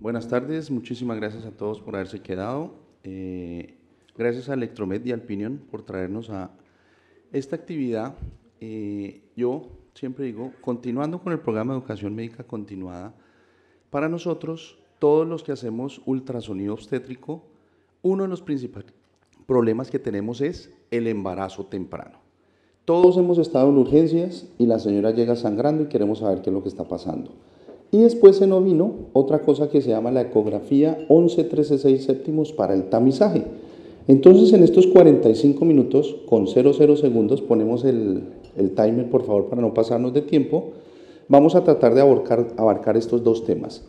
Buenas tardes, muchísimas gracias a todos por haberse quedado. Eh, gracias a Electromed y Alpinion por traernos a esta actividad. Eh, yo siempre digo, continuando con el programa de educación médica continuada, para nosotros, todos los que hacemos ultrasonido obstétrico, uno de los principales problemas que tenemos es el embarazo temprano. Todos hemos estado en urgencias y la señora llega sangrando y queremos saber qué es lo que está pasando. Y después nos vino otra cosa que se llama la ecografía 11 séptimos para el tamizaje. Entonces en estos 45 minutos con 0,0 segundos, ponemos el, timer por favor para no pasarnos de tiempo, vamos a tratar de abarcar, abarcar estos dos temas.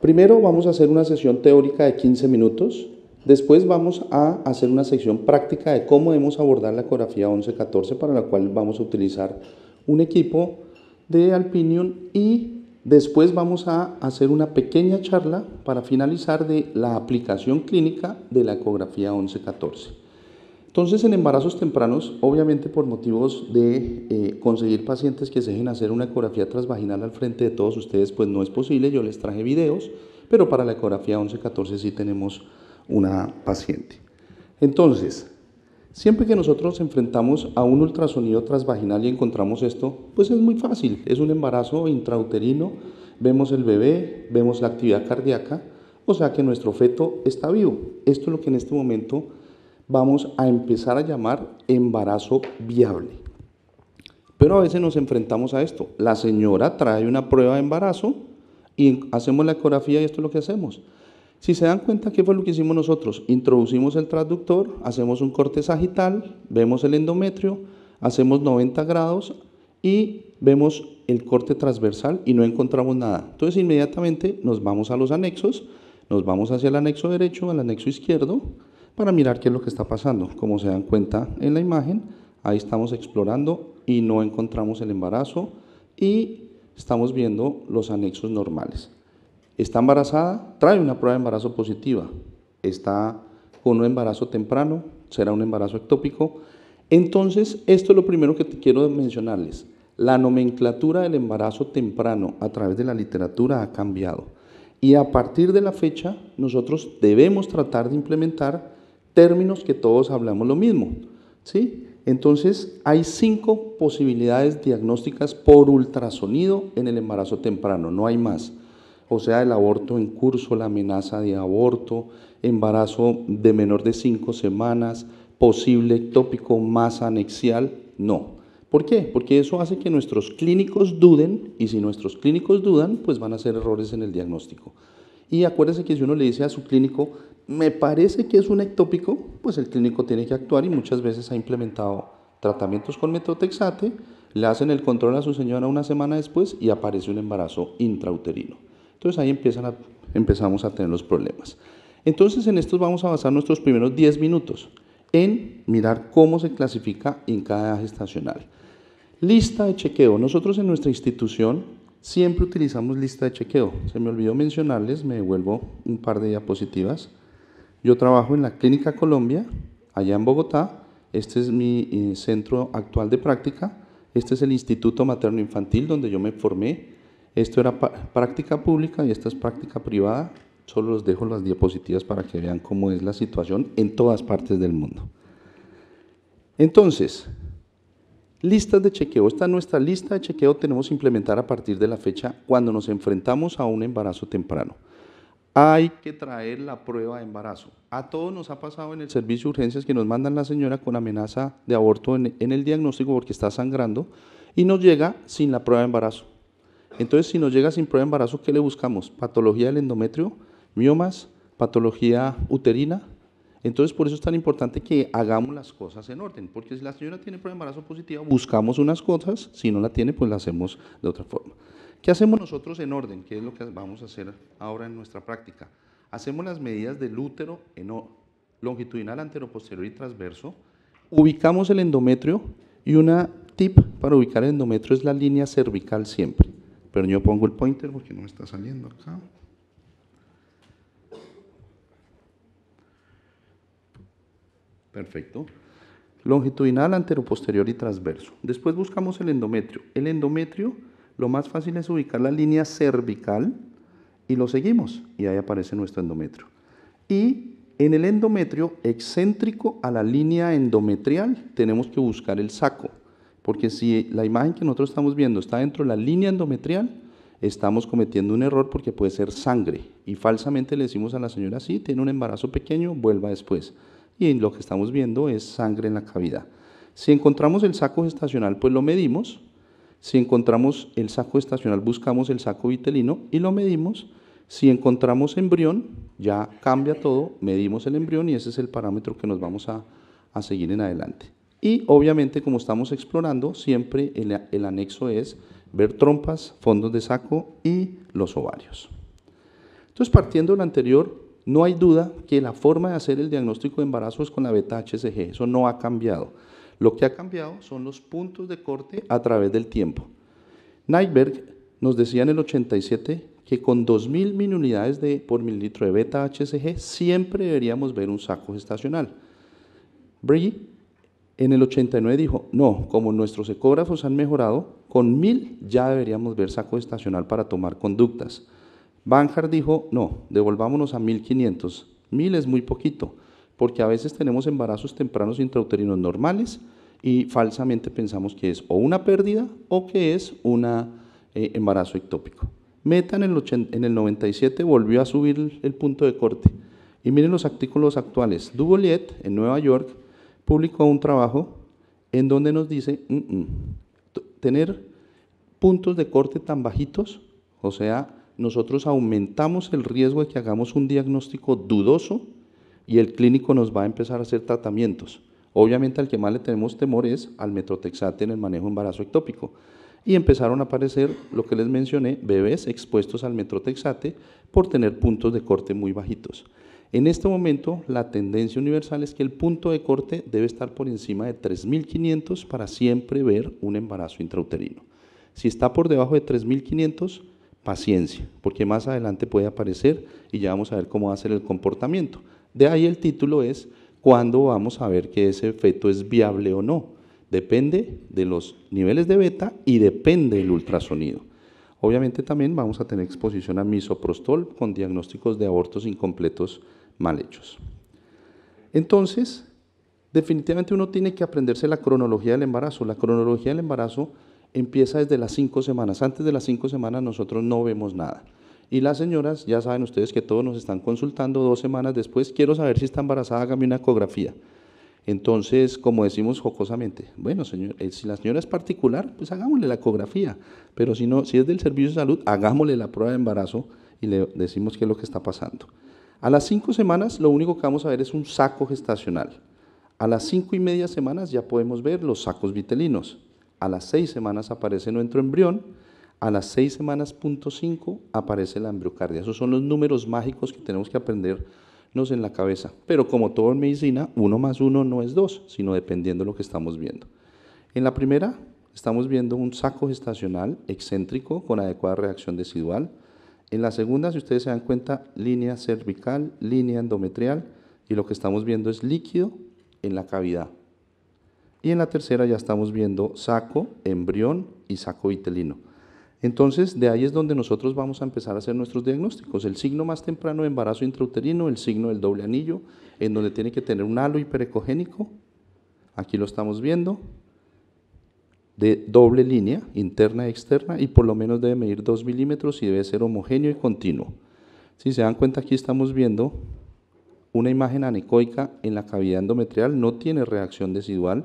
Primero vamos a hacer una sesión teórica de 15 minutos, después vamos a hacer una sesión práctica de cómo debemos abordar la ecografía 1114 para la cual vamos a utilizar un equipo de Alpinion y Después vamos a hacer una pequeña charla para finalizar de la aplicación clínica de la ecografía 11-14. Entonces, en embarazos tempranos, obviamente por motivos de eh, conseguir pacientes que se dejen hacer una ecografía transvaginal al frente de todos ustedes, pues no es posible. Yo les traje videos, pero para la ecografía 11-14 sí tenemos una paciente. Entonces, Siempre que nosotros enfrentamos a un ultrasonido transvaginal y encontramos esto, pues es muy fácil. Es un embarazo intrauterino, vemos el bebé, vemos la actividad cardíaca, o sea que nuestro feto está vivo. Esto es lo que en este momento vamos a empezar a llamar embarazo viable. Pero a veces nos enfrentamos a esto. La señora trae una prueba de embarazo y hacemos la ecografía y esto es lo que hacemos. Si se dan cuenta, ¿qué fue lo que hicimos nosotros? Introducimos el transductor, hacemos un corte sagital, vemos el endometrio, hacemos 90 grados y vemos el corte transversal y no encontramos nada. Entonces inmediatamente nos vamos a los anexos, nos vamos hacia el anexo derecho, al anexo izquierdo, para mirar qué es lo que está pasando. Como se dan cuenta en la imagen, ahí estamos explorando y no encontramos el embarazo y estamos viendo los anexos normales. Está embarazada, trae una prueba de embarazo positiva. Está con un embarazo temprano, será un embarazo ectópico. Entonces, esto es lo primero que quiero mencionarles. La nomenclatura del embarazo temprano a través de la literatura ha cambiado. Y a partir de la fecha, nosotros debemos tratar de implementar términos que todos hablamos lo mismo. ¿sí? Entonces, hay cinco posibilidades diagnósticas por ultrasonido en el embarazo temprano, no hay más o sea, el aborto en curso, la amenaza de aborto, embarazo de menor de cinco semanas, posible ectópico más anexial, no. ¿Por qué? Porque eso hace que nuestros clínicos duden y si nuestros clínicos dudan, pues van a hacer errores en el diagnóstico. Y acuérdese que si uno le dice a su clínico, me parece que es un ectópico, pues el clínico tiene que actuar y muchas veces ha implementado tratamientos con metrotexate, le hacen el control a su señora una semana después y aparece un embarazo intrauterino. Entonces ahí empezamos a tener los problemas. Entonces en estos vamos a basar nuestros primeros 10 minutos en mirar cómo se clasifica en cada edad estacional. Lista de chequeo. Nosotros en nuestra institución siempre utilizamos lista de chequeo. Se me olvidó mencionarles, me devuelvo un par de diapositivas. Yo trabajo en la Clínica Colombia, allá en Bogotá. Este es mi eh, centro actual de práctica. Este es el Instituto Materno Infantil donde yo me formé esto era práctica pública y esta es práctica privada. Solo les dejo las diapositivas para que vean cómo es la situación en todas partes del mundo. Entonces, listas de chequeo. Esta nuestra lista de chequeo tenemos que implementar a partir de la fecha cuando nos enfrentamos a un embarazo temprano. Hay que traer la prueba de embarazo. A todos nos ha pasado en el servicio de urgencias que nos mandan la señora con amenaza de aborto en el diagnóstico porque está sangrando y nos llega sin la prueba de embarazo. Entonces, si nos llega sin prueba de embarazo, ¿qué le buscamos? Patología del endometrio, miomas, patología uterina. Entonces, por eso es tan importante que hagamos las cosas en orden, porque si la señora tiene prueba de embarazo positiva, buscamos unas cosas, si no la tiene, pues la hacemos de otra forma. ¿Qué hacemos nosotros en orden? ¿Qué es lo que vamos a hacer ahora en nuestra práctica? Hacemos las medidas del útero en longitudinal, posterior y transverso. Ubicamos el endometrio y una tip para ubicar el endometrio es la línea cervical siempre. Pero yo pongo el pointer porque no me está saliendo acá. Perfecto. Longitudinal, anteroposterior y transverso. Después buscamos el endometrio. El endometrio, lo más fácil es ubicar la línea cervical y lo seguimos. Y ahí aparece nuestro endometrio. Y en el endometrio excéntrico a la línea endometrial tenemos que buscar el saco. Porque si la imagen que nosotros estamos viendo está dentro de la línea endometrial, estamos cometiendo un error porque puede ser sangre. Y falsamente le decimos a la señora, sí, tiene un embarazo pequeño, vuelva después. Y lo que estamos viendo es sangre en la cavidad. Si encontramos el saco gestacional, pues lo medimos. Si encontramos el saco gestacional, buscamos el saco vitelino y lo medimos. Si encontramos embrión, ya cambia todo, medimos el embrión y ese es el parámetro que nos vamos a seguir en adelante. Y obviamente, como estamos explorando, siempre el, anexo es ver trompas, fondos de saco y los ovarios. Entonces, partiendo de lo anterior, no hay duda que la forma de hacer el diagnóstico de embarazo es con la beta HCG, eso no ha cambiado. Lo que ha cambiado son los puntos de corte a través del tiempo. Nyberg nos decía en el 87 que con 2.000 mil unidades de, por mililitro de beta HCG siempre deberíamos ver un saco gestacional. Brie en el 89 dijo, no, como nuestros ecógrafos han mejorado, con mil ya deberíamos ver saco estacional para tomar conductas. Banjar dijo, no, devolvámonos a 1500. Mil es muy poquito, porque a veces tenemos embarazos tempranos intrauterinos normales y falsamente pensamos que es o una pérdida o que es un eh, embarazo ectópico. Meta en el, en el 97 volvió a subir el, punto de corte. Y miren los artículos actuales. Duboliet, en Nueva York, publicó un trabajo en donde nos dice, mm, mm, tener puntos de corte tan bajitos, o sea, nosotros aumentamos el riesgo de que hagamos un diagnóstico dudoso y el clínico nos va a empezar a hacer tratamientos. Obviamente al que más le tenemos temor es al metrotexate en el manejo embarazo ectópico. Y empezaron a aparecer, lo que les mencioné, bebés expuestos al metrotexate por tener puntos de corte muy bajitos. En este momento, la tendencia universal es que el punto de corte debe estar por encima de 3.500 para siempre ver un embarazo intrauterino. Si está por debajo de 3.500, paciencia, porque más adelante puede aparecer y ya vamos a ver cómo va a ser el comportamiento. De ahí el título es cuándo vamos a ver que ese feto es viable o no. Depende de los niveles de beta y depende del ultrasonido. Obviamente también vamos a tener exposición a misoprostol con diagnósticos de abortos incompletos mal hechos. Entonces, definitivamente uno tiene que aprenderse la cronología del embarazo. La cronología del embarazo empieza desde las cinco semanas. Antes de las cinco semanas nosotros no vemos nada. Y las señoras, ya saben ustedes que todos nos están consultando dos semanas después, quiero saber si está embarazada, hágame una ecografía. Entonces, como decimos jocosamente, bueno, señor, eh, si la señora es particular, pues hagámosle la ecografía, pero si no, si es del servicio de salud, hagámosle la prueba de embarazo y le decimos qué es lo que está pasando. A las cinco semanas lo único que vamos a ver es un saco gestacional. A las cinco y media semanas ya podemos ver los sacos vitelinos. A las seis semanas aparece nuestro embrión. A las seis semanas, punto cinco, aparece la embriocardia. Esos son los números mágicos que tenemos que aprendernos en la cabeza. Pero como todo en medicina, uno más uno no es dos, sino dependiendo de lo que estamos viendo. En la primera, estamos viendo un saco gestacional excéntrico con adecuada reacción decidual en la segunda, si ustedes se dan cuenta, línea cervical, línea endometrial, y lo que estamos viendo es líquido en la cavidad. Y en la tercera ya estamos viendo saco, embrión y saco vitelino. Entonces, de ahí es donde nosotros vamos a empezar a hacer nuestros diagnósticos. El signo más temprano de embarazo intrauterino, el signo del doble anillo, en donde tiene que tener un halo hiperecogénico. Aquí lo estamos viendo de doble línea, interna y externa, y por lo menos debe medir 2 milímetros y debe ser homogéneo y continuo. Si se dan cuenta, aquí estamos viendo una imagen anecoica en la cavidad endometrial, no tiene reacción desigual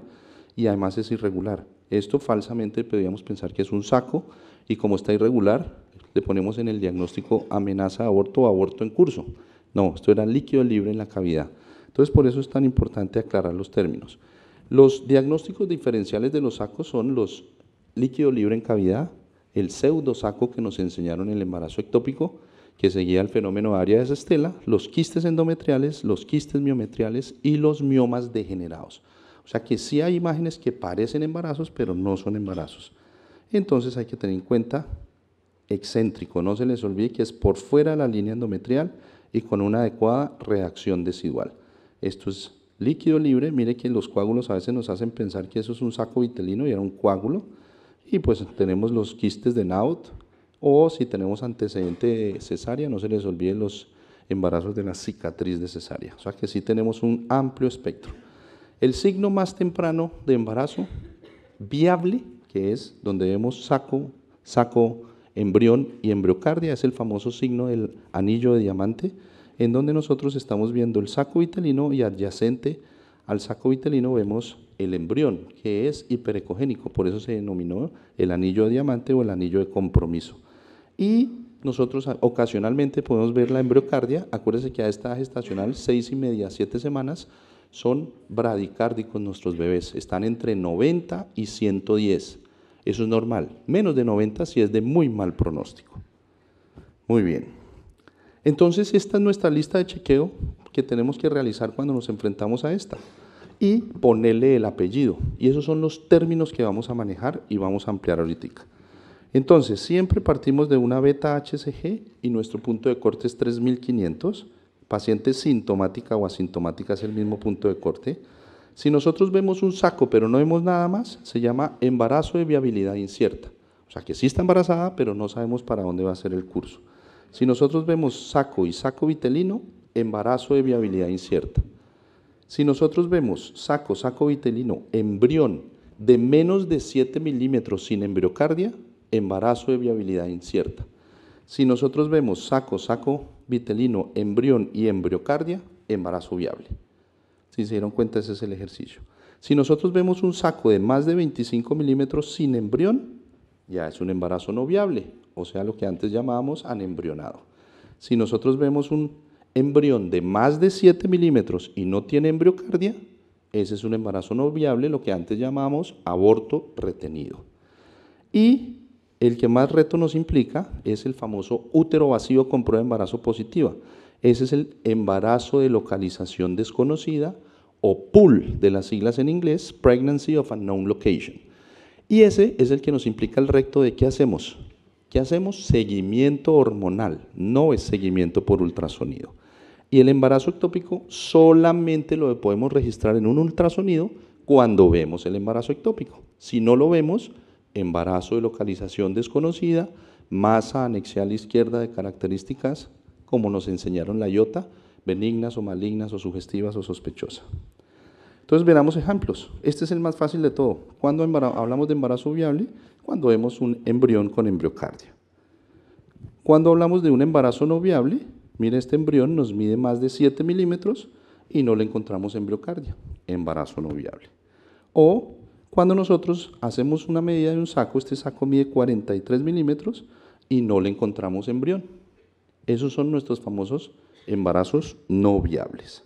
y además es irregular. Esto falsamente podríamos pensar que es un saco y como está irregular, le ponemos en el diagnóstico amenaza aborto o aborto en curso. No, esto era líquido libre en la cavidad. Entonces, por eso es tan importante aclarar los términos. Los diagnósticos diferenciales de los sacos son los líquidos libre en cavidad, el pseudo saco que nos enseñaron en el embarazo ectópico, que seguía el fenómeno área de estela, los quistes endometriales, los quistes miometriales y los miomas degenerados. O sea que sí hay imágenes que parecen embarazos, pero no son embarazos. Entonces hay que tener en cuenta excéntrico, no se les olvide que es por fuera de la línea endometrial y con una adecuada reacción desigual. Esto es líquido libre, mire que los coágulos a veces nos hacen pensar que eso es un saco vitelino y era un coágulo, y pues tenemos los quistes de Naut, o si tenemos antecedente de cesárea, no se les olvide los embarazos de la cicatriz de cesárea, o sea que sí tenemos un amplio espectro. El signo más temprano de embarazo viable, que es donde vemos saco, saco, embrión y embriocardia, es el famoso signo del anillo de diamante, en donde nosotros estamos viendo el saco vitelino y adyacente al saco vitelino vemos el embrión, que es hiperecogénico, por eso se denominó el anillo de diamante o el anillo de compromiso. Y nosotros ocasionalmente podemos ver la embriocardia, acuérdense que a esta gestacional, seis y media, siete semanas, son bradicárdicos nuestros bebés, están entre 90 y 110, eso es normal, menos de 90 si es de muy mal pronóstico. Muy bien. Entonces, esta es nuestra lista de chequeo que tenemos que realizar cuando nos enfrentamos a esta y ponerle el apellido. Y esos son los términos que vamos a manejar y vamos a ampliar ahorita. Entonces, siempre partimos de una beta HCG y nuestro punto de corte es 3500. Paciente sintomática o asintomática es el mismo punto de corte. Si nosotros vemos un saco pero no vemos nada más, se llama embarazo de viabilidad incierta. O sea que sí está embarazada, pero no sabemos para dónde va a ser el curso. Si nosotros vemos saco y saco vitelino, embarazo de viabilidad incierta. Si nosotros vemos saco, saco vitelino, embrión de menos de 7 milímetros sin embriocardia, embarazo de viabilidad incierta. Si nosotros vemos saco, saco vitelino, embrión y embriocardia, embarazo viable. Si se dieron cuenta, ese es el ejercicio. Si nosotros vemos un saco de más de 25 milímetros sin embrión, ya es un embarazo no viable, o sea, lo que antes llamábamos anembrionado. Si nosotros vemos un embrión de más de 7 milímetros y no tiene embriocardia, ese es un embarazo no viable, lo que antes llamamos aborto retenido. Y el que más reto nos implica es el famoso útero vacío con prueba de embarazo positiva. Ese es el embarazo de localización desconocida o PUL de las siglas en inglés, Pregnancy of Unknown Location. Y ese es el que nos implica el reto de qué hacemos. ¿Qué hacemos seguimiento hormonal, no es seguimiento por ultrasonido. Y el embarazo ectópico solamente lo podemos registrar en un ultrasonido cuando vemos el embarazo ectópico. Si no lo vemos, embarazo de localización desconocida, masa anexial izquierda de características, como nos enseñaron la IOTA, benignas o malignas o sugestivas o sospechosas. Entonces veamos ejemplos. Este es el más fácil de todo. Cuando hablamos de embarazo viable, cuando vemos un embrión con embriocardia. Cuando hablamos de un embarazo no viable, mire este embrión nos mide más de 7 milímetros y no le encontramos embriocardia, embarazo no viable. O cuando nosotros hacemos una medida de un saco, este saco mide 43 milímetros y no le encontramos embrión. Esos son nuestros famosos embarazos no viables.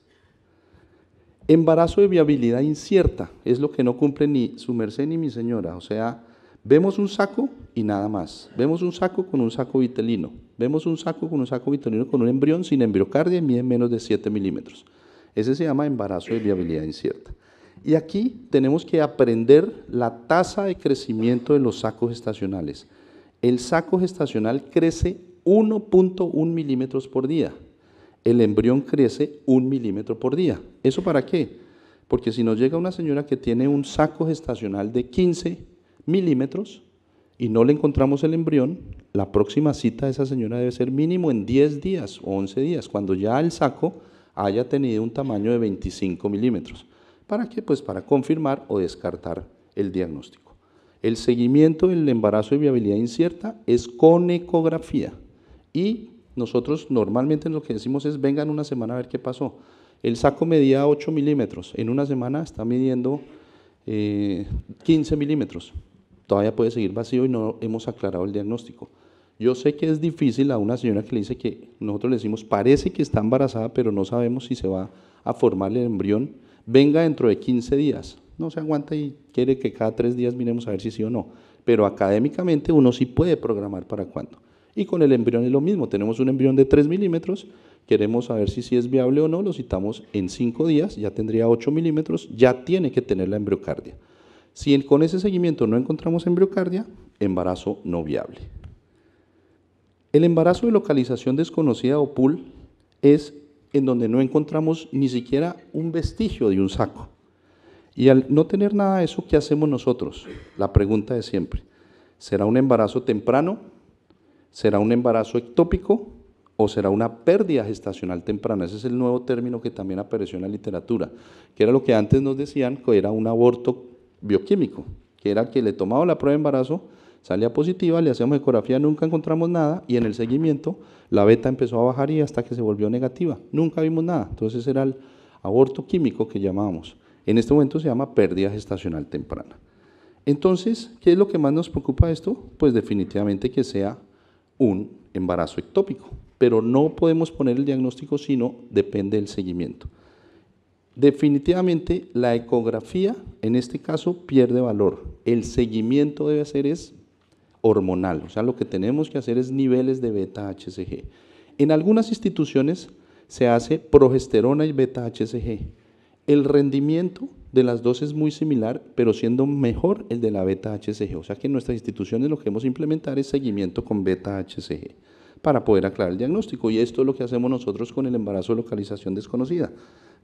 Embarazo de viabilidad incierta es lo que no cumple ni su merced ni mi señora, o sea, Vemos un saco y nada más. Vemos un saco con un saco vitelino. Vemos un saco con un saco vitelino con un embrión sin embriocardia y mide menos de 7 milímetros. Ese se llama embarazo de viabilidad incierta. Y aquí tenemos que aprender la tasa de crecimiento de los sacos gestacionales. El saco gestacional crece 1.1 milímetros por día. El embrión crece 1 milímetro por día. ¿Eso para qué? Porque si nos llega una señora que tiene un saco gestacional de 15 milímetros y no le encontramos el embrión, la próxima cita de esa señora debe ser mínimo en 10 días o 11 días, cuando ya el saco haya tenido un tamaño de 25 milímetros. ¿Para qué? Pues para confirmar o descartar el diagnóstico. El seguimiento del embarazo de viabilidad incierta es con ecografía y nosotros normalmente lo que decimos es vengan una semana a ver qué pasó. El saco medía 8 milímetros, en una semana está midiendo 15 eh, milímetros. Todavía puede seguir vacío y no hemos aclarado el diagnóstico. Yo sé que es difícil a una señora que le dice que nosotros le decimos, parece que está embarazada, pero no sabemos si se va a formar el embrión, venga dentro de 15 días. No se aguanta y quiere que cada tres días miremos a ver si sí o no. Pero académicamente uno sí puede programar para cuándo. Y con el embrión es lo mismo. Tenemos un embrión de 3 milímetros, queremos saber si sí es viable o no, lo citamos en 5 días, ya tendría 8 milímetros, ya tiene que tener la embriocardia. Si con ese seguimiento no encontramos embriocardia, embarazo no viable. El embarazo de localización desconocida o PUL es en donde no encontramos ni siquiera un vestigio de un saco. Y al no tener nada de eso, ¿qué hacemos nosotros? La pregunta de siempre. ¿Será un embarazo temprano? ¿Será un embarazo ectópico? ¿O será una pérdida gestacional temprana? Ese es el nuevo término que también apareció en la literatura, que era lo que antes nos decían que era un aborto bioquímico, que era que le tomaba la prueba de embarazo, salía positiva, le hacíamos ecografía, nunca encontramos nada y en el seguimiento la beta empezó a bajar y hasta que se volvió negativa, nunca vimos nada. Entonces era el aborto químico que llamábamos. En este momento se llama pérdida gestacional temprana. Entonces, ¿qué es lo que más nos preocupa esto? Pues definitivamente que sea un embarazo ectópico, pero no podemos poner el diagnóstico sino depende del seguimiento. Definitivamente la ecografía en este caso pierde valor. El seguimiento debe ser es hormonal, o sea, lo que tenemos que hacer es niveles de beta HCG. En algunas instituciones se hace progesterona y beta HCG. El rendimiento de las dos es muy similar, pero siendo mejor el de la beta HCG, o sea que en nuestras instituciones lo que hemos implementar es seguimiento con beta HCG para poder aclarar el diagnóstico. Y esto es lo que hacemos nosotros con el embarazo de localización desconocida.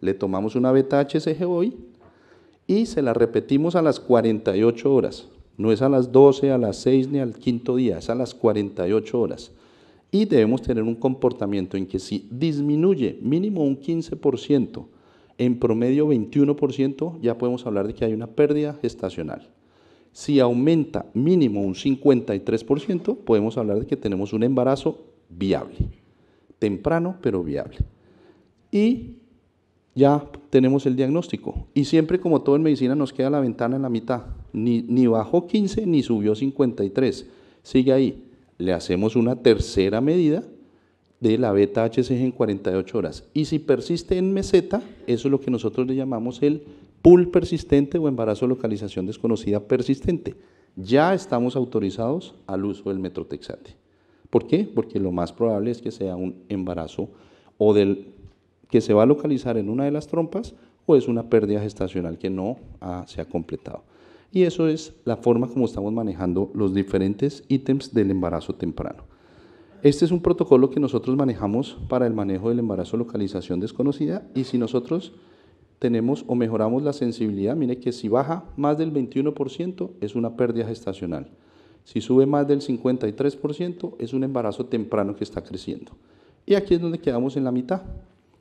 Le tomamos una beta HCG hoy y se la repetimos a las 48 horas. No es a las 12, a las 6 ni al quinto día, es a las 48 horas. Y debemos tener un comportamiento en que si disminuye mínimo un 15%, en promedio 21%, ya podemos hablar de que hay una pérdida gestacional. Si aumenta mínimo un 53%, podemos hablar de que tenemos un embarazo viable. Temprano, pero viable. Y ya tenemos el diagnóstico. Y siempre, como todo en medicina, nos queda la ventana en la mitad. Ni, bajó 15 ni subió 53. Sigue ahí. Le hacemos una tercera medida de la beta HCG en 48 horas. Y si persiste en meseta, eso es lo que nosotros le llamamos el pool persistente o embarazo localización desconocida persistente. Ya estamos autorizados al uso del metrotexate. ¿Por qué? Porque lo más probable es que sea un embarazo o que se va a localizar en una de las trompas o es una pérdida gestacional que no ah, se ha completado. Y eso es la forma como estamos manejando los diferentes ítems del embarazo temprano. Este es un protocolo que nosotros manejamos para el manejo del embarazo localización desconocida y si nosotros tenemos o mejoramos la sensibilidad, mire que si baja más del 21% es una pérdida gestacional. Si sube más del 53%, es un embarazo temprano que está creciendo. Y aquí es donde quedamos en la mitad.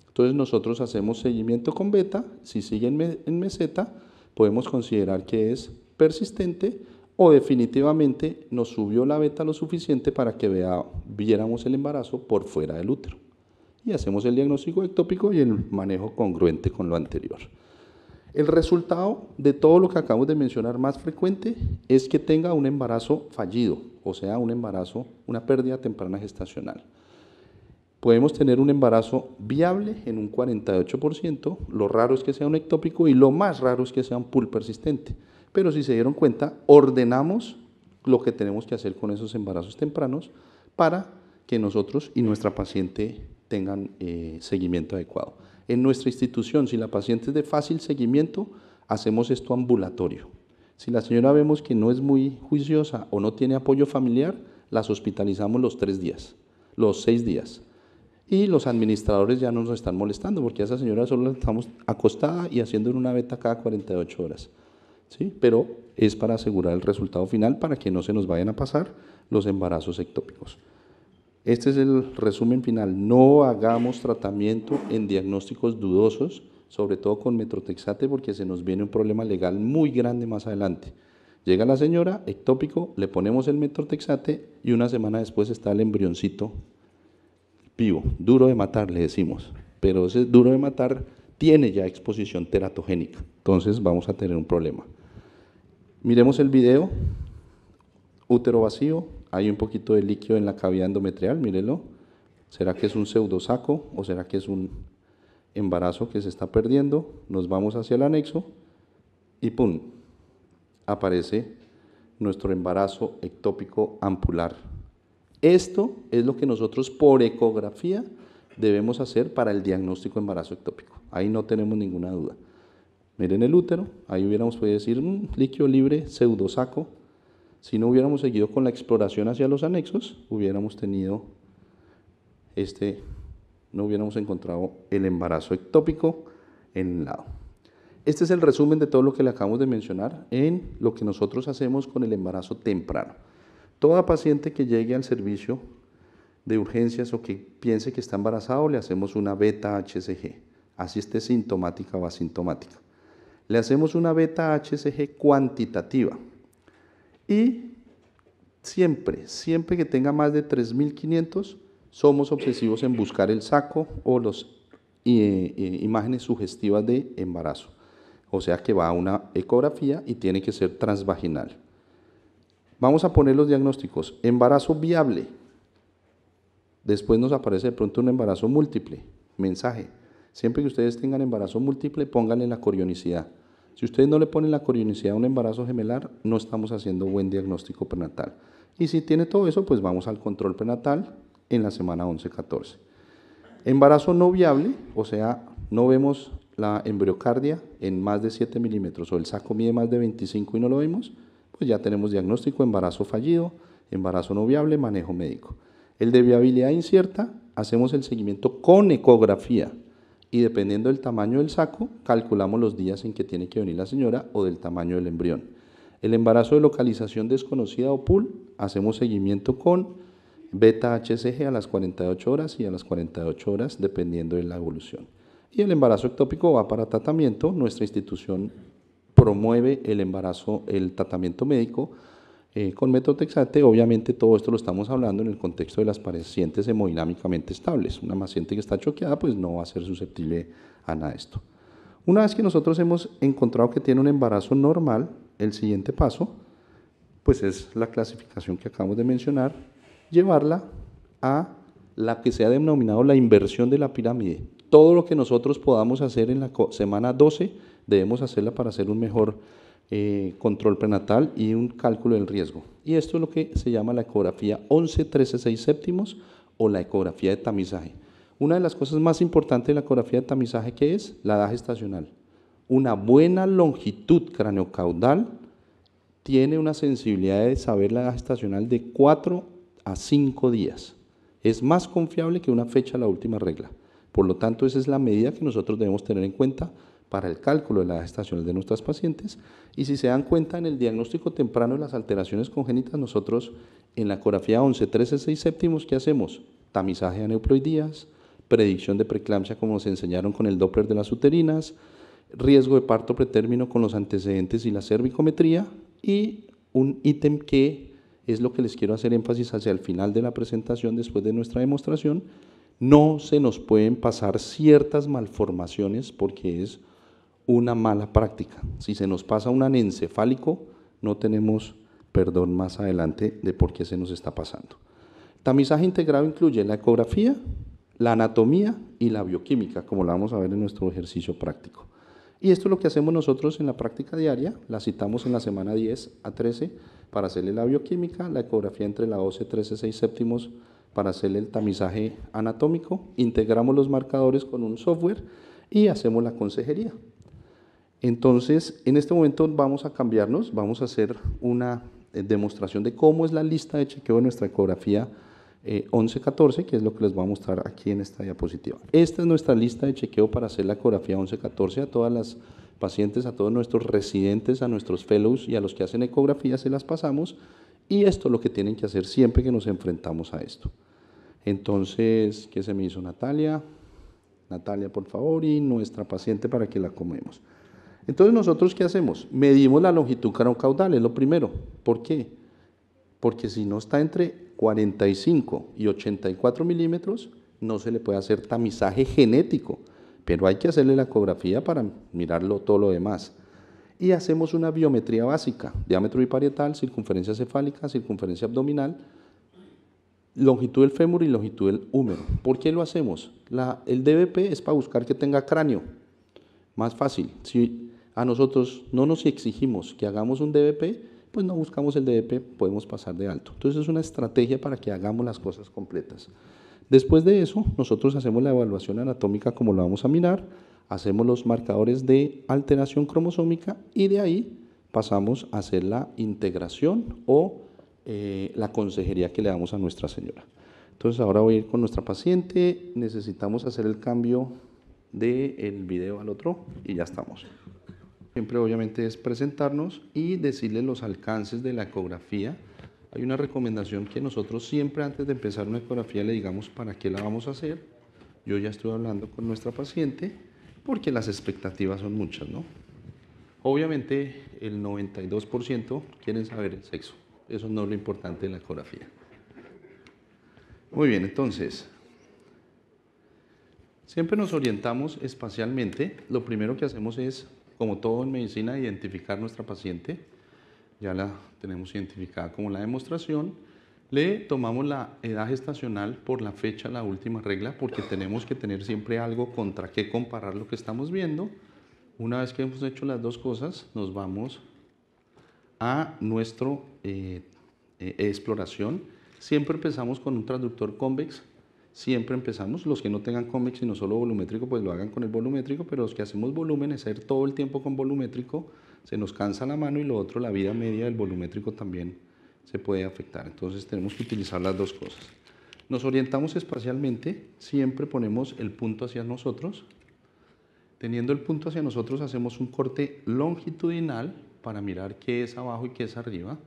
Entonces nosotros hacemos seguimiento con beta, si sigue en, meseta, podemos considerar que es persistente o definitivamente nos subió la beta lo suficiente para que vea, viéramos el embarazo por fuera del útero. Y hacemos el diagnóstico ectópico y el manejo congruente con lo anterior. El resultado de todo lo que acabamos de mencionar más frecuente es que tenga un embarazo fallido, o sea, un embarazo, una pérdida temprana gestacional. Podemos tener un embarazo viable en un 48%, lo raro es que sea un ectópico y lo más raro es que sea un pool persistente. Pero si se dieron cuenta, ordenamos lo que tenemos que hacer con esos embarazos tempranos para que nosotros y nuestra paciente tengan eh, seguimiento adecuado. En nuestra institución, si la paciente es de fácil seguimiento, hacemos esto ambulatorio. Si la señora vemos que no es muy juiciosa o no tiene apoyo familiar, las hospitalizamos los tres días, los seis días. Y los administradores ya no nos están molestando porque a esa señora solo la estamos acostada y haciendo una beta cada 48 horas. ¿sí? Pero es para asegurar el resultado final para que no se nos vayan a pasar los embarazos ectópicos. Este es el resumen final. No hagamos tratamiento en diagnósticos dudosos, sobre todo con metrotexate, porque se nos viene un problema legal muy grande más adelante. Llega la señora, ectópico, le ponemos el metrotexate y una semana después está el embrioncito vivo, duro de matar, le decimos. Pero ese duro de matar tiene ya exposición teratogénica, entonces vamos a tener un problema. Miremos el video, útero vacío, hay un poquito de líquido en la cavidad endometrial, mírelo. ¿Será que es un pseudosaco o será que es un embarazo que se está perdiendo? Nos vamos hacia el anexo y ¡pum! Aparece nuestro embarazo ectópico ampular. Esto es lo que nosotros por ecografía debemos hacer para el diagnóstico de embarazo ectópico. Ahí no tenemos ninguna duda. Miren el útero, ahí hubiéramos podido decir mm, líquido libre, pseudosaco, si no hubiéramos seguido con la exploración hacia los anexos, hubiéramos tenido este, no hubiéramos encontrado el embarazo ectópico en el lado. Este es el resumen de todo lo que le acabamos de mencionar en lo que nosotros hacemos con el embarazo temprano. Toda paciente que llegue al servicio de urgencias o que piense que está embarazado, le hacemos una beta HCG, así esté sintomática o asintomática. Le hacemos una beta HCG cuantitativa. Y siempre, siempre que tenga más de 3.500, somos obsesivos en buscar el saco o las eh, eh, imágenes sugestivas de embarazo. O sea que va a una ecografía y tiene que ser transvaginal. Vamos a poner los diagnósticos. Embarazo viable. Después nos aparece de pronto un embarazo múltiple. Mensaje. Siempre que ustedes tengan embarazo múltiple, pónganle la corionicidad. Si ustedes no le ponen la corionicidad a un embarazo gemelar, no estamos haciendo buen diagnóstico prenatal. Y si tiene todo eso, pues vamos al control prenatal en la semana 11-14. Embarazo no viable, o sea, no vemos la embriocardia en más de 7 milímetros o el saco mide más de 25 y no lo vemos, pues ya tenemos diagnóstico, embarazo fallido, embarazo no viable, manejo médico. El de viabilidad incierta, hacemos el seguimiento con ecografía y dependiendo del tamaño del saco, calculamos los días en que tiene que venir la señora o del tamaño del embrión. El embarazo de localización desconocida o PUL, hacemos seguimiento con beta HCG a las 48 horas y a las 48 horas, dependiendo de la evolución. Y el embarazo ectópico va para tratamiento. Nuestra institución promueve el embarazo, el tratamiento médico eh, con metotrexate, obviamente todo esto lo estamos hablando en el contexto de las pacientes hemodinámicamente estables. Una paciente que está choqueada pues no va a ser susceptible a nada de esto. Una vez que nosotros hemos encontrado que tiene un embarazo normal, el siguiente paso pues es la clasificación que acabamos de mencionar, llevarla a la que se ha denominado la inversión de la pirámide. Todo lo que nosotros podamos hacer en la semana 12 debemos hacerla para hacer un mejor eh, control prenatal y un cálculo del riesgo. Y esto es lo que se llama la ecografía 11 13 6 séptimos o la ecografía de tamizaje. Una de las cosas más importantes de la ecografía de tamizaje que es la edad gestacional. Una buena longitud craneocaudal tiene una sensibilidad de saber la edad gestacional de 4 a 5 días. Es más confiable que una fecha a la última regla. Por lo tanto, esa es la medida que nosotros debemos tener en cuenta para el cálculo de las estaciones de nuestras pacientes y si se dan cuenta en el diagnóstico temprano de las alteraciones congénitas, nosotros en la ecografía 11, 13, 6 séptimos, ¿qué hacemos? Tamizaje de aneuploidías, predicción de preeclampsia como se enseñaron con el Doppler de las uterinas, riesgo de parto pretérmino con los antecedentes y la cervicometría y un ítem que es lo que les quiero hacer énfasis hacia el final de la presentación después de nuestra demostración, no se nos pueden pasar ciertas malformaciones porque es una mala práctica. Si se nos pasa un anencefálico, no tenemos perdón más adelante de por qué se nos está pasando. Tamizaje integrado incluye la ecografía, la anatomía y la bioquímica, como la vamos a ver en nuestro ejercicio práctico. Y esto es lo que hacemos nosotros en la práctica diaria, la citamos en la semana 10 a 13 para hacerle la bioquímica, la ecografía entre la 12, 13, 6 séptimos para hacerle el tamizaje anatómico, integramos los marcadores con un software y hacemos la consejería. Entonces, en este momento vamos a cambiarnos, vamos a hacer una eh, demostración de cómo es la lista de chequeo de nuestra ecografía 1114, eh, que es lo que les voy a mostrar aquí en esta diapositiva. Esta es nuestra lista de chequeo para hacer la ecografía 1114 a todas las pacientes, a todos nuestros residentes, a nuestros fellows y a los que hacen ecografía se las pasamos y esto es lo que tienen que hacer siempre que nos enfrentamos a esto. Entonces, ¿qué se me hizo Natalia? Natalia, por favor, y nuestra paciente para que la comemos. Entonces nosotros qué hacemos? Medimos la longitud caudal, es lo primero. ¿Por qué? Porque si no está entre 45 y 84 milímetros, no se le puede hacer tamizaje genético, pero hay que hacerle la ecografía para mirarlo todo lo demás. Y hacemos una biometría básica, diámetro biparietal, circunferencia cefálica, circunferencia abdominal, longitud del fémur y longitud del húmero. ¿Por qué lo hacemos? La, el DBP es para buscar que tenga cráneo. Más fácil. Si a nosotros no nos exigimos que hagamos un DVP, pues no buscamos el DVP, podemos pasar de alto. Entonces es una estrategia para que hagamos las cosas completas. Después de eso, nosotros hacemos la evaluación anatómica como lo vamos a mirar, hacemos los marcadores de alteración cromosómica y de ahí pasamos a hacer la integración o eh, la consejería que le damos a Nuestra Señora. Entonces ahora voy a ir con nuestra paciente, necesitamos hacer el cambio del el video al otro y ya estamos siempre obviamente es presentarnos y decirle los alcances de la ecografía. Hay una recomendación que nosotros siempre antes de empezar una ecografía le digamos para qué la vamos a hacer. Yo ya estoy hablando con nuestra paciente porque las expectativas son muchas, ¿no? Obviamente el 92% quieren saber el sexo. Eso no es lo importante en la ecografía. Muy bien, entonces, siempre nos orientamos espacialmente. Lo primero que hacemos es como todo en medicina, identificar nuestra paciente. Ya la tenemos identificada como la demostración. Le tomamos la edad gestacional por la fecha, la última regla, porque tenemos que tener siempre algo contra qué comparar lo que estamos viendo. Una vez que hemos hecho las dos cosas, nos vamos a nuestra eh, eh, exploración. Siempre empezamos con un transductor convex siempre empezamos, los que no tengan cómics y no solo volumétrico, pues lo hagan con el volumétrico, pero los que hacemos volúmenes, hacer todo el tiempo con volumétrico, se nos cansa la mano y lo otro, la vida media del volumétrico también se puede afectar. Entonces tenemos que utilizar las dos cosas. Nos orientamos espacialmente, siempre ponemos el punto hacia nosotros. Teniendo el punto hacia nosotros hacemos un corte longitudinal para mirar qué es abajo y qué es arriba.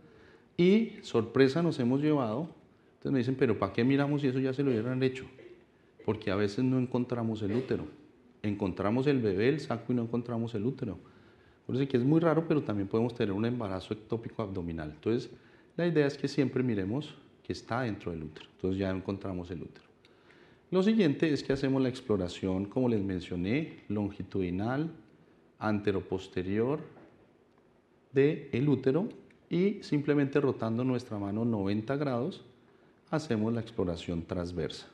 Y sorpresa nos hemos llevado entonces me dicen, pero ¿para qué miramos si eso ya se lo hubieran hecho? Porque a veces no encontramos el útero. Encontramos el bebé, el saco y no encontramos el útero. Por eso que es muy raro, pero también podemos tener un embarazo ectópico abdominal. Entonces, la idea es que siempre miremos que está dentro del útero. Entonces ya encontramos el útero. Lo siguiente es que hacemos la exploración, como les mencioné, longitudinal, anteroposterior del útero y simplemente rotando nuestra mano 90 grados hacemos la exploración transversa.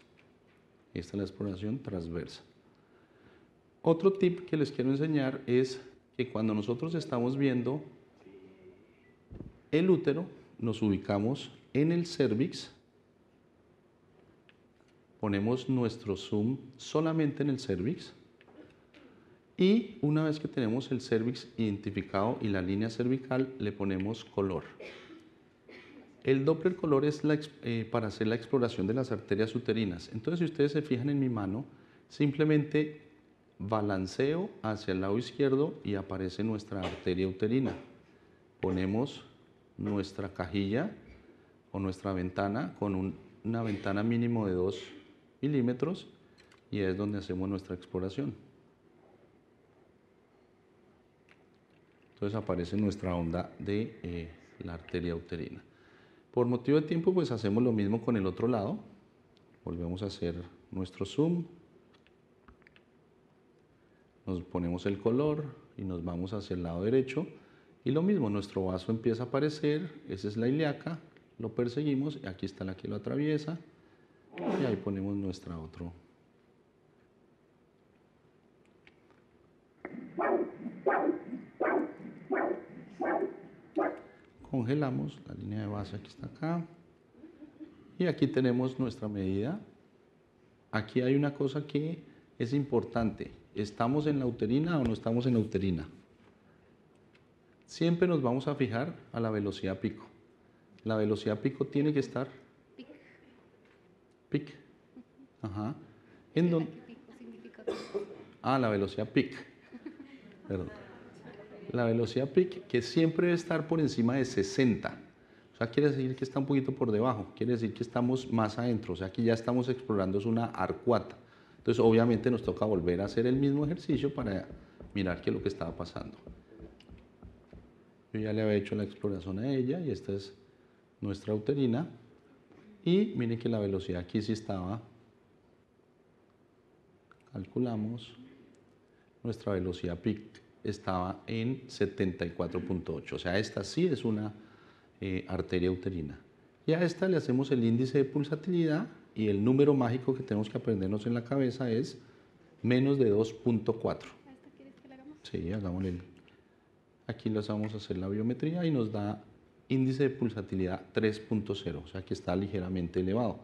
Esta es la exploración transversa. Otro tip que les quiero enseñar es que cuando nosotros estamos viendo el útero, nos ubicamos en el cervix, ponemos nuestro zoom solamente en el cervix y una vez que tenemos el cervix identificado y la línea cervical, le ponemos color. El Doppler color es eh, para hacer la exploración de las arterias uterinas. Entonces, si ustedes se fijan en mi mano, simplemente balanceo hacia el lado izquierdo y aparece nuestra arteria uterina. Ponemos nuestra cajilla o nuestra ventana con una ventana mínimo de 2 milímetros y es donde hacemos nuestra exploración. Entonces aparece nuestra onda de eh, la arteria uterina. Por motivo de tiempo, pues hacemos lo mismo con el otro lado. Volvemos a hacer nuestro zoom. Nos ponemos el color y nos vamos hacia el lado derecho. Y lo mismo, nuestro vaso empieza a aparecer. Esa es la ilíaca. Lo perseguimos. y Aquí está la que lo atraviesa. Y ahí ponemos nuestra otro congelamos la línea de base aquí está acá y aquí tenemos nuestra medida aquí hay una cosa que es importante estamos en la uterina o no estamos en la uterina siempre nos vamos a fijar a la velocidad pico la velocidad pico tiene que estar pic ajá en dónde? ah la velocidad pico perdón la velocidad peak, que siempre debe estar por encima de 60. O sea, quiere decir que está un poquito por debajo, quiere decir que estamos más adentro, o sea, aquí ya estamos explorando es una arcuata. Entonces, obviamente nos toca volver a hacer el mismo ejercicio para mirar qué es lo que estaba pasando. Yo ya le había hecho la exploración a ella y esta es nuestra uterina. Y miren que la velocidad aquí sí estaba. Calculamos nuestra velocidad pic estaba en 74.8. O sea, esta sí es una eh, arteria uterina. Y a esta le hacemos el índice de pulsatilidad y el número mágico que tenemos que aprendernos en la cabeza es menos de 2.4. Sí, hagámosle. Aquí lo vamos a hacer la biometría y nos da índice de pulsatilidad 3.0, o sea que está ligeramente elevado.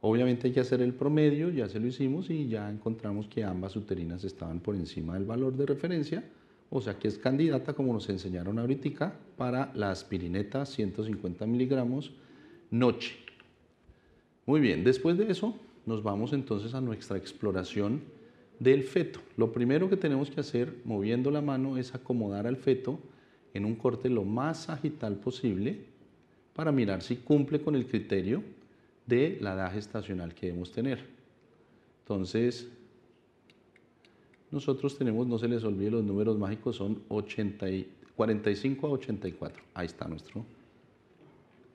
Obviamente hay que hacer el promedio, ya se lo hicimos y ya encontramos que ambas uterinas estaban por encima del valor de referencia o sea que es candidata, como nos enseñaron ahorita, para la aspirineta 150 miligramos noche. Muy bien, después de eso nos vamos entonces a nuestra exploración del feto. Lo primero que tenemos que hacer moviendo la mano es acomodar al feto en un corte lo más sagital posible para mirar si cumple con el criterio de la edad gestacional que debemos tener. Entonces, nosotros tenemos, no se les olvide, los números mágicos son 80 45 a 84. Ahí está nuestro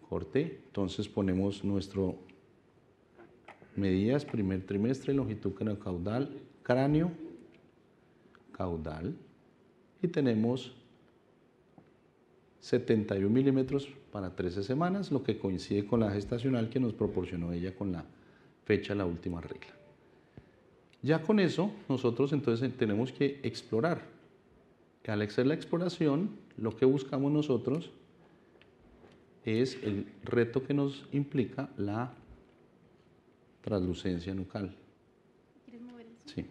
corte. Entonces ponemos nuestro medidas, primer trimestre, longitud caudal, cráneo, caudal. Y tenemos 71 milímetros para 13 semanas, lo que coincide con la gestacional que nos proporcionó ella con la fecha, la última regla. Ya con eso, nosotros entonces eh, tenemos que explorar. Al hacer la exploración, lo que buscamos nosotros es el reto que nos implica la translucencia nucal. ¿Quieres mover sí.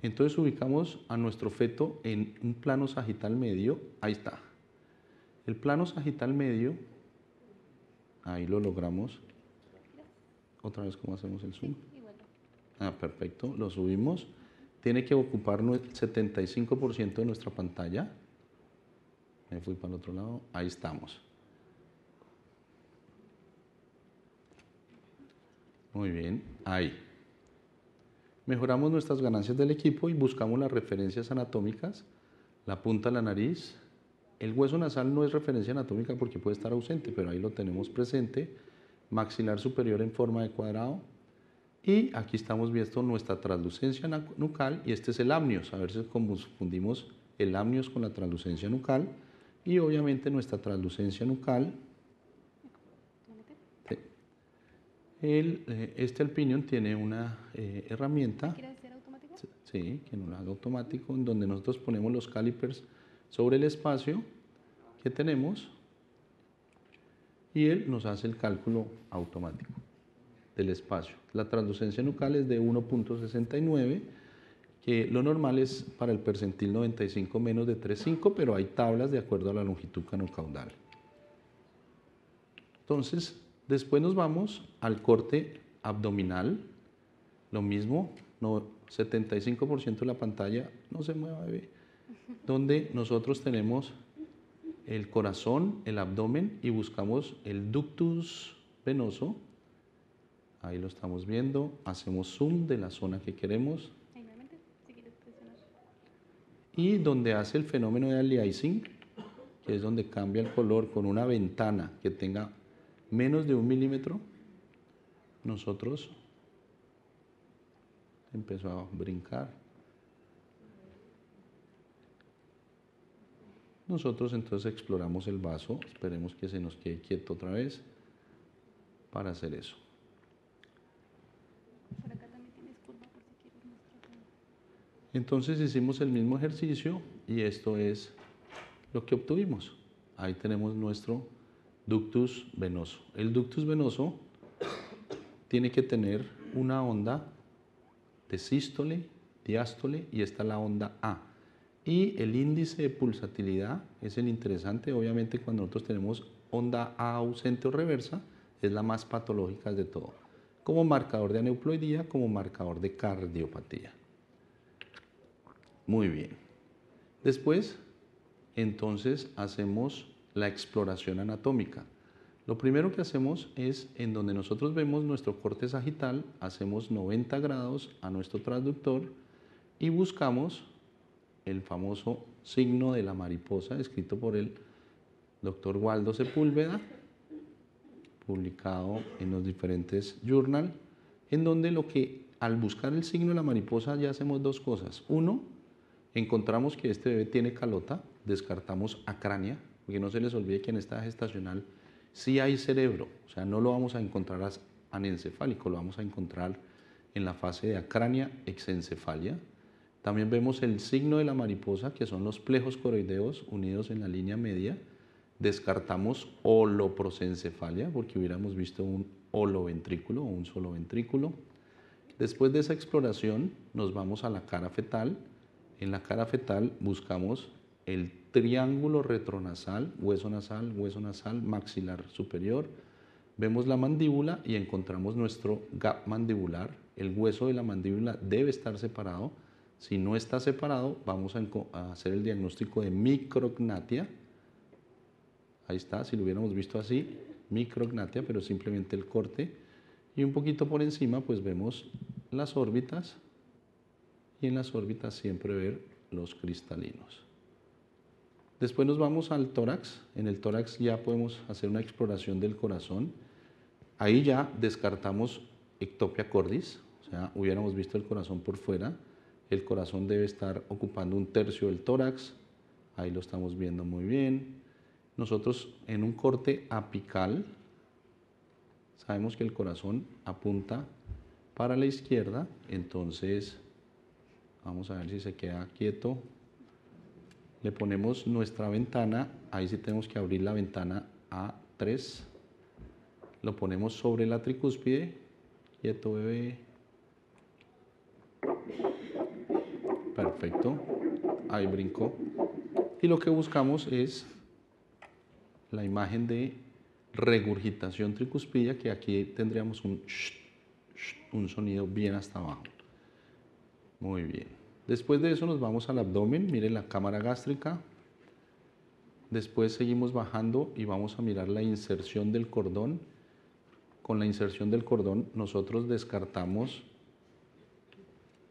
Entonces ubicamos a nuestro feto en un plano sagital medio. Ahí está. El plano sagital medio, ahí lo logramos otra vez cómo hacemos el zoom. Ah, perfecto, lo subimos. Tiene que ocupar el 75% de nuestra pantalla. Me fui para el otro lado, ahí estamos. Muy bien, ahí. Mejoramos nuestras ganancias del equipo y buscamos las referencias anatómicas, la punta de la nariz. El hueso nasal no es referencia anatómica porque puede estar ausente, pero ahí lo tenemos presente maxilar superior en forma de cuadrado. Y aquí estamos viendo nuestra translucencia nucal y este es el amnios. A ver si confundimos el amnios con la translucencia nucal. Y obviamente nuestra translucencia nucal. El, eh, este Alpinion tiene una eh, herramienta. ¿Quieres hacer automático? Sí, que nos haga automático, en donde nosotros ponemos los calipers sobre el espacio que tenemos y él nos hace el cálculo automático del espacio. La translucencia nucal es de 1.69, que lo normal es para el percentil 95 menos de 3.5, pero hay tablas de acuerdo a la longitud canocaudal. Entonces, después nos vamos al corte abdominal, lo mismo, 75% de la pantalla, no se mueve. donde nosotros tenemos el corazón, el abdomen y buscamos el ductus venoso. Ahí lo estamos viendo. Hacemos zoom de la zona que queremos. Y donde hace el fenómeno de aliasing, que es donde cambia el color con una ventana que tenga menos de un milímetro, nosotros empezamos a brincar. Nosotros entonces exploramos el vaso, esperemos que se nos quede quieto otra vez para hacer eso. Entonces hicimos el mismo ejercicio y esto es lo que obtuvimos. Ahí tenemos nuestro ductus venoso. El ductus venoso tiene que tener una onda de sístole, diástole y está la onda A. Y el índice de pulsatilidad es el interesante, obviamente cuando nosotros tenemos onda A ausente o reversa, es la más patológica de todo, como marcador de aneuploidía, como marcador de cardiopatía. Muy bien. Después, entonces hacemos la exploración anatómica. Lo primero que hacemos es, en donde nosotros vemos nuestro corte sagital, hacemos 90 grados a nuestro transductor y buscamos el famoso signo de la mariposa, escrito por el doctor Waldo Sepúlveda, publicado en los diferentes journal, en donde lo que al buscar el signo de la mariposa ya hacemos dos cosas. Uno, encontramos que este bebé tiene calota, descartamos acrania, porque no se les olvide que en esta gestacional sí hay cerebro, o sea, no lo vamos a encontrar anencefálico, lo vamos a encontrar en la fase de acrania exencefalia, también vemos el signo de la mariposa, que son los plejos coroideos unidos en la línea media. Descartamos holoprosencefalia, porque hubiéramos visto un holoventrículo o un solo ventrículo. Después de esa exploración, nos vamos a la cara fetal. En la cara fetal buscamos el triángulo retronasal, hueso nasal, hueso nasal, maxilar superior. Vemos la mandíbula y encontramos nuestro gap mandibular. El hueso de la mandíbula debe estar separado si no está separado, vamos a hacer el diagnóstico de micrognatia. Ahí está, si lo hubiéramos visto así, micrognatia, pero simplemente el corte. Y un poquito por encima, pues vemos las órbitas. Y en las órbitas siempre ver los cristalinos. Después nos vamos al tórax. En el tórax ya podemos hacer una exploración del corazón. Ahí ya descartamos ectopia cordis, o sea, hubiéramos visto el corazón por fuera el corazón debe estar ocupando un tercio del tórax. Ahí lo estamos viendo muy bien. Nosotros en un corte apical sabemos que el corazón apunta para la izquierda. Entonces vamos a ver si se queda quieto. Le ponemos nuestra ventana. Ahí sí tenemos que abrir la ventana A3. Lo ponemos sobre la tricúspide. Quieto bebé Perfecto. Ahí brincó. Y lo que buscamos es la imagen de regurgitación tricuspilla, que aquí tendríamos un, un sonido bien hasta abajo. Muy bien. Después de eso nos vamos al abdomen. Miren la cámara gástrica. Después seguimos bajando y vamos a mirar la inserción del cordón. Con la inserción del cordón nosotros descartamos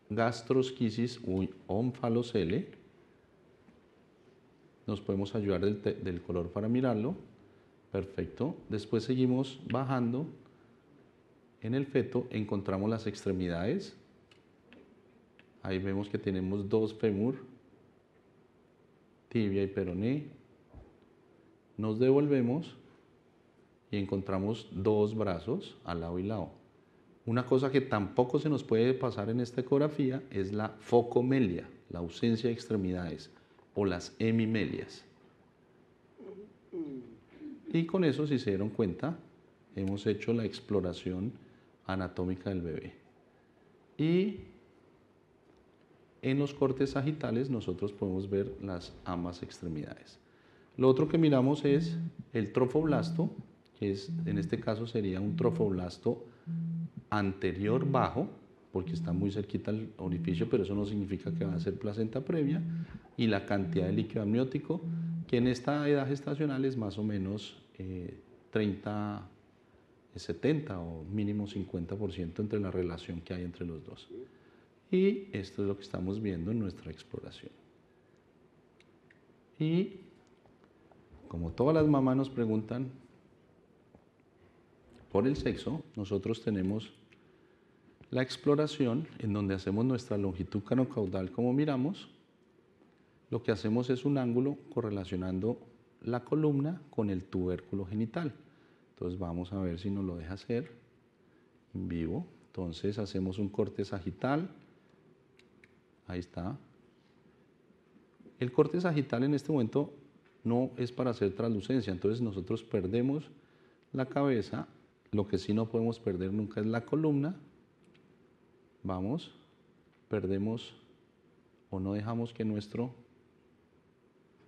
gastrosquisis o omfalocele. Nos podemos ayudar del, color para mirarlo. Perfecto. Después seguimos bajando. En el feto encontramos las extremidades. Ahí vemos que tenemos dos femur, tibia y peroné. Nos devolvemos y encontramos dos brazos al lado y lado. Una cosa que tampoco se nos puede pasar en esta ecografía es la focomelia, la ausencia de extremidades o las hemimelias. Y con eso, si se dieron cuenta, hemos hecho la exploración anatómica del bebé. Y en los cortes sagitales nosotros podemos ver las ambas extremidades. Lo otro que miramos es el trofoblasto, que es, en este caso sería un trofoblasto anterior bajo, porque está muy cerquita al orificio, pero eso no significa que va a ser placenta previa, y la cantidad de líquido amniótico, que en esta edad gestacional es más o menos 30, eh, 70 eh, o mínimo 50% entre la relación que hay entre los dos. Y esto es lo que estamos viendo en nuestra exploración. Y como todas las mamás nos preguntan por el sexo, nosotros tenemos la exploración en donde hacemos nuestra longitud canocaudal como miramos. Lo que hacemos es un ángulo correlacionando la columna con el tubérculo genital. Entonces vamos a ver si nos lo deja hacer en vivo. Entonces hacemos un corte sagital. Ahí está. El corte sagital en este momento no es para hacer translucencia, entonces nosotros perdemos la cabeza lo que sí no podemos perder nunca es la columna. Vamos, perdemos o no dejamos que nuestro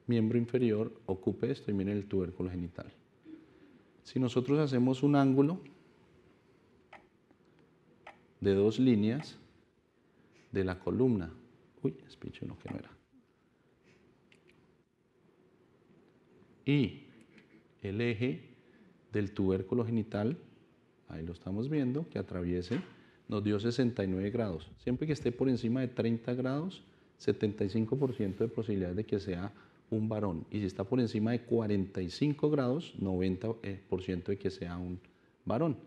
miembro inferior ocupe esto y miren el tubérculo genital. Si nosotros hacemos un ángulo de dos líneas de la columna, uy, pinche uno que no era, y el eje del tubérculo genital ahí lo estamos viendo, que atraviese, nos dio 69 grados. Siempre que esté por encima de 30 grados, 75% de posibilidad de que sea un varón. Y si está por encima de 45 grados, 90% de que sea un varón.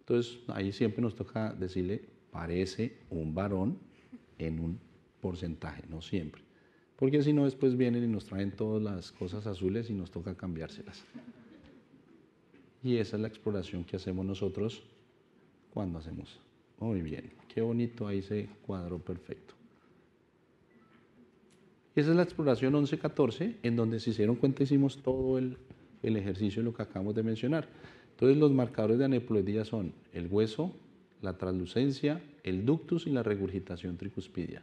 Entonces ahí siempre nos toca decirle, parece un varón en un porcentaje, no siempre. Porque si no, después vienen y nos traen todas las cosas azules y nos toca cambiárselas. Y esa es la exploración que hacemos nosotros cuando hacemos. Muy bien, qué bonito ahí ese cuadro perfecto. Esa es la exploración 11-14, en donde se hicieron cuenta hicimos todo el, ejercicio de lo que acabamos de mencionar. Entonces los marcadores de aneuploidía son el hueso, la translucencia, el ductus y la regurgitación tricuspidia.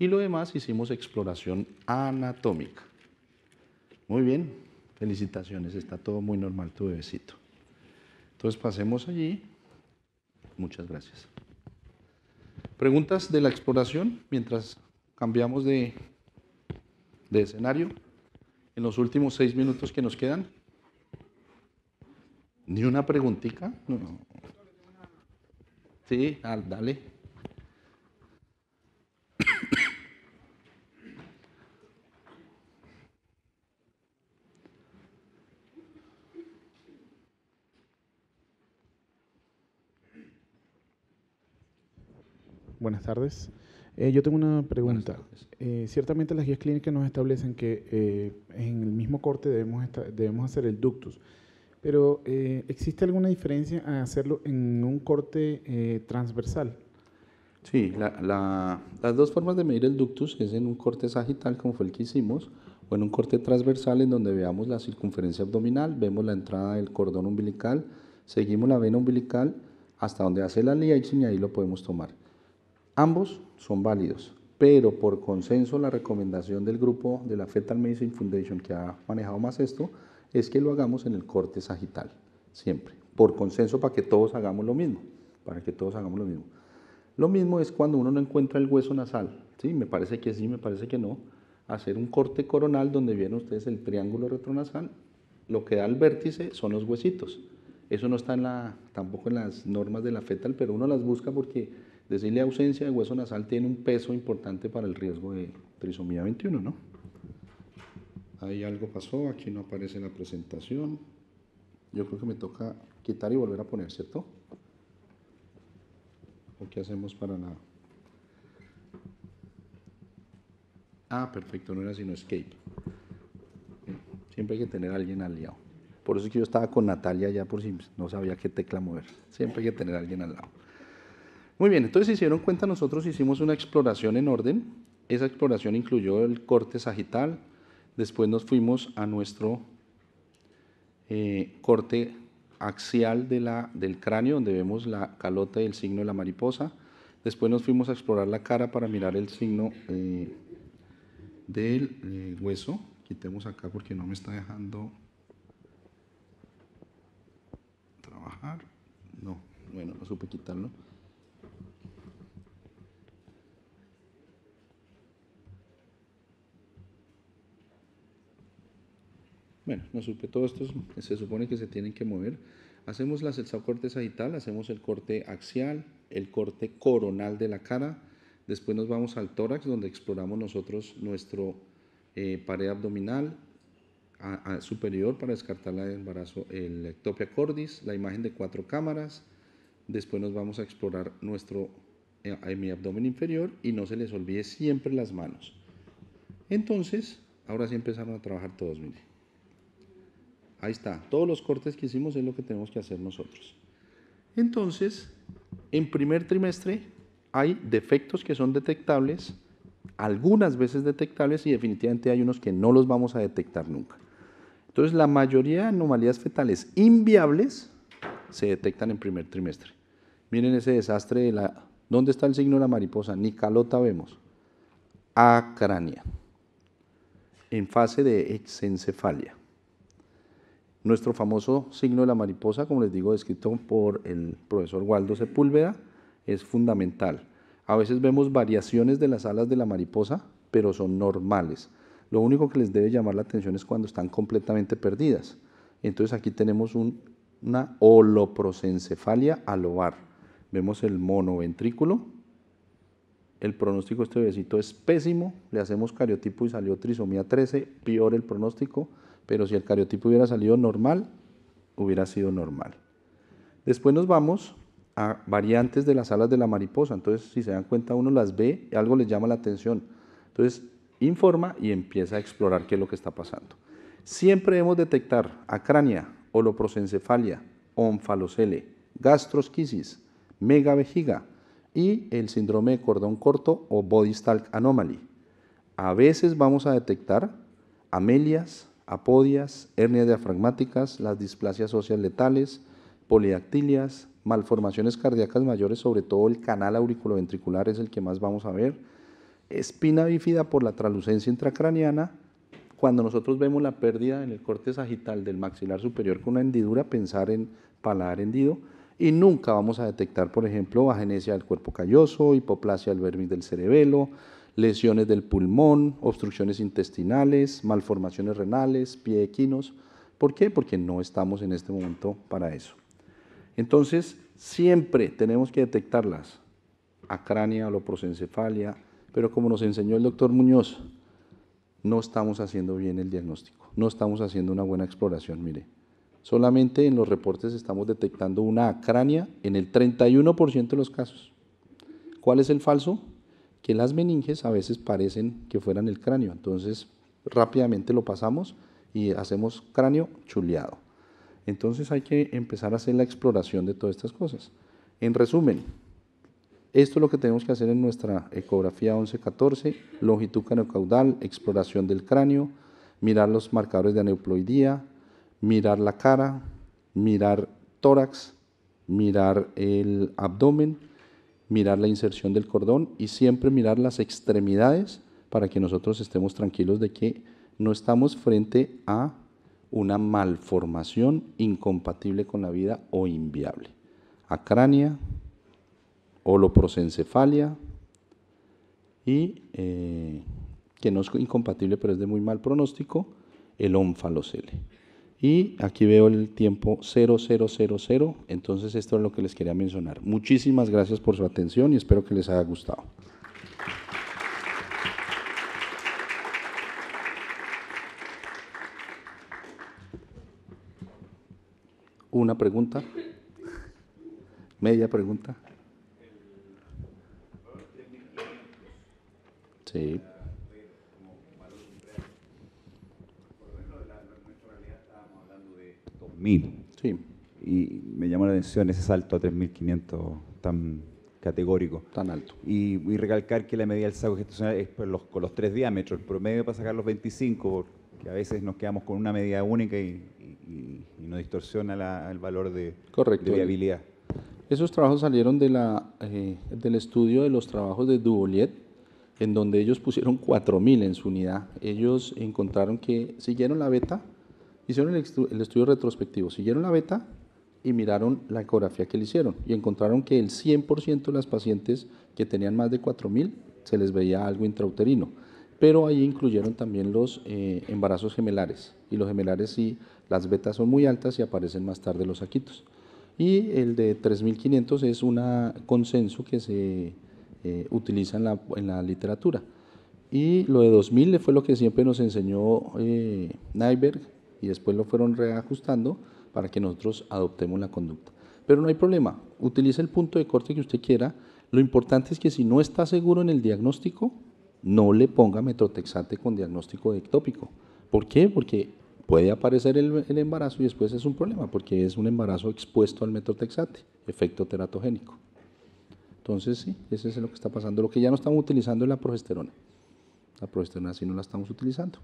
Y lo demás hicimos exploración anatómica. Muy bien, felicitaciones, está todo muy normal tu bebecito. Entonces pasemos allí. Muchas gracias. ¿Preguntas de la exploración mientras cambiamos de, de escenario? En los últimos seis minutos que nos quedan. ¿Ni una preguntica? No. Sí, ah, dale. Buenas tardes. Eh, yo tengo una pregunta. Eh, ciertamente las guías clínicas nos establecen que eh, en el mismo corte debemos, debemos hacer el ductus, pero ¿existe alguna diferencia a hacerlo en un corte transversal? Sí, las dos formas de medir el ductus es en un corte sagital, como fue el que hicimos, o en un corte transversal en donde veamos la circunferencia abdominal, vemos la entrada del cordón umbilical, seguimos la vena umbilical hasta donde hace la liaison y ahí lo podemos tomar. Ambos son válidos, pero por consenso la recomendación del grupo de la Fetal Medicine Foundation que ha manejado más esto es que lo hagamos en el corte sagital, siempre, por consenso para que todos hagamos lo mismo, para que todos hagamos lo mismo. Lo mismo es cuando uno no encuentra el hueso nasal, ¿sí? Me parece que sí, me parece que no. Hacer un corte coronal donde vieron ustedes el triángulo retronasal, lo que da el vértice son los huesitos. Eso no está en la, tampoco en las normas de la fetal, pero uno las busca porque decirle ausencia de hueso nasal tiene un peso importante para el riesgo de trisomía 21, ¿no? Ahí algo pasó, aquí no aparece la presentación. Yo creo que me toca quitar y volver a poner, ¿cierto? ¿O qué hacemos para nada? Ah, perfecto, no era sino escape. Siempre hay que tener a alguien aliado. Por eso es que yo estaba con Natalia ya por si no sabía qué tecla mover. Siempre hay que tener a alguien al lado. Muy bien, entonces hicieron se cuenta, nosotros hicimos una exploración en orden. Esa exploración incluyó el corte sagital, después nos fuimos a nuestro eh, corte axial del cráneo, donde vemos la calota y el signo de la mariposa. Después nos fuimos a explorar la cara para mirar el signo eh, del eh, hueso. Quitemos acá porque no me está dejando trabajar. No, bueno, no supe quitarlo. Bueno, no supe, todos estos se supone que se tienen que mover. Hacemos la el corte sagital, hacemos el corte axial, el corte coronal de la cara. Después nos vamos al tórax, donde exploramos nosotros nuestro eh, pared abdominal superior para descartar la embarazo, el ectopia cordis, la imagen de cuatro cámaras. Después nos vamos a explorar nuestro eh, eh, mi abdomen inferior y no se les olvide siempre las manos. Entonces, ahora sí empezaron a trabajar todos, miren. Ahí está. Todos los cortes que hicimos es lo que tenemos que hacer nosotros. Entonces, en primer trimestre hay defectos que son detectables, algunas veces detectables y definitivamente hay unos que no los vamos a detectar nunca. Entonces, la mayoría de anomalías fetales inviables se detectan en primer trimestre. Miren ese desastre de la... ¿Dónde está el signo de la mariposa? Ni calota vemos. Acrania. En fase de exencefalia. Nuestro famoso signo de la mariposa, como les digo, descrito por el profesor Waldo Sepúlveda, es fundamental. A veces vemos variaciones de las alas de la mariposa, pero son normales. Lo único que les debe llamar la atención es cuando están completamente perdidas. Entonces aquí tenemos una holoprosencefalia al Vemos el monoventrículo. El pronóstico de este bebecito es pésimo. Le hacemos cariotipo y salió trisomía 13. Peor el pronóstico. Pero si el cariotipo hubiera salido normal, hubiera sido normal. Después nos vamos a variantes de las alas de la mariposa. Entonces, si se dan cuenta, uno las ve, y algo les llama la atención. Entonces, informa y empieza a explorar qué es lo que está pasando. Siempre debemos detectar acrania, holoprosencefalia, onfalocele, gastrosquisis, vejiga y el síndrome de cordón corto o body stalk anomaly. A veces vamos a detectar amelias, apodias, hernias diafragmáticas, las displasias óseas letales, polidactilias, malformaciones cardíacas mayores, sobre todo el canal auriculoventricular es el que más vamos a ver, espina bífida por la translucencia intracraniana. Cuando nosotros vemos la pérdida en el corte sagital del maxilar superior con una hendidura, pensar en paladar hendido y nunca vamos a detectar, por ejemplo, agenesia del cuerpo calloso, hipoplasia del vermis del cerebelo, lesiones del pulmón, obstrucciones intestinales, malformaciones renales, pie equinos. ¿Por qué? Porque no estamos en este momento para eso. Entonces, siempre tenemos que detectarlas. Acrania, loprosencefalia, pero como nos enseñó el doctor Muñoz, no estamos haciendo bien el diagnóstico, no estamos haciendo una buena exploración. Mire, solamente en los reportes estamos detectando una acrania en el 31% de los casos. ¿Cuál es el falso? que las meninges a veces parecen que fueran el cráneo. Entonces rápidamente lo pasamos y hacemos cráneo chuleado. Entonces hay que empezar a hacer la exploración de todas estas cosas. En resumen, esto es lo que tenemos que hacer en nuestra ecografía 1114, longitud caneocaudal, exploración del cráneo, mirar los marcadores de aneuploidía, mirar la cara, mirar tórax, mirar el abdomen, mirar la inserción del cordón y siempre mirar las extremidades para que nosotros estemos tranquilos de que no estamos frente a una malformación incompatible con la vida o inviable. Acrania, holoprosencefalia y eh, que no es incompatible pero es de muy mal pronóstico, el onfalocele. Y aquí veo el tiempo 0000. Entonces esto es lo que les quería mencionar. Muchísimas gracias por su atención y espero que les haya gustado. Una pregunta. Media pregunta. Sí. Sí. Y me llamó la atención ese salto a 3.500 tan categórico. Tan alto. Y, recalcar que la medida del saco gestacional es por los, con los tres diámetros, el promedio para sacar los 25, porque a veces nos quedamos con una medida única y, nos distorsiona el valor de, Correcto. de, viabilidad. Esos trabajos salieron eh, del estudio de los trabajos de Duoliet, en donde ellos pusieron 4.000 en su unidad. Ellos encontraron que siguieron la beta, Hicieron el, estudio retrospectivo, siguieron la beta y miraron la ecografía que le hicieron y encontraron que el 100% de las pacientes que tenían más de 4.000 se les veía algo intrauterino. Pero ahí incluyeron también los eh, embarazos gemelares y los gemelares sí, las betas son muy altas y aparecen más tarde los saquitos. Y el de 3.500 es un consenso que se eh, utiliza en la, literatura. Y lo de 2.000 fue lo que siempre nos enseñó eh, Nyberg, y después lo fueron reajustando para que nosotros adoptemos la conducta. Pero no hay problema, utilice el punto de corte que usted quiera. Lo importante es que si no está seguro en el diagnóstico, no le ponga metrotexate con diagnóstico ectópico. ¿Por qué? Porque puede aparecer el, el, embarazo y después es un problema, porque es un embarazo expuesto al metrotexate, efecto teratogénico. Entonces, sí, eso es lo que está pasando. Lo que ya no estamos utilizando es la progesterona. La progesterona sí no la estamos utilizando.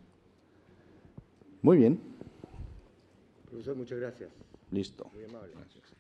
Muy bien. Profesor, muchas gracias. Listo. Muy amable. Gracias.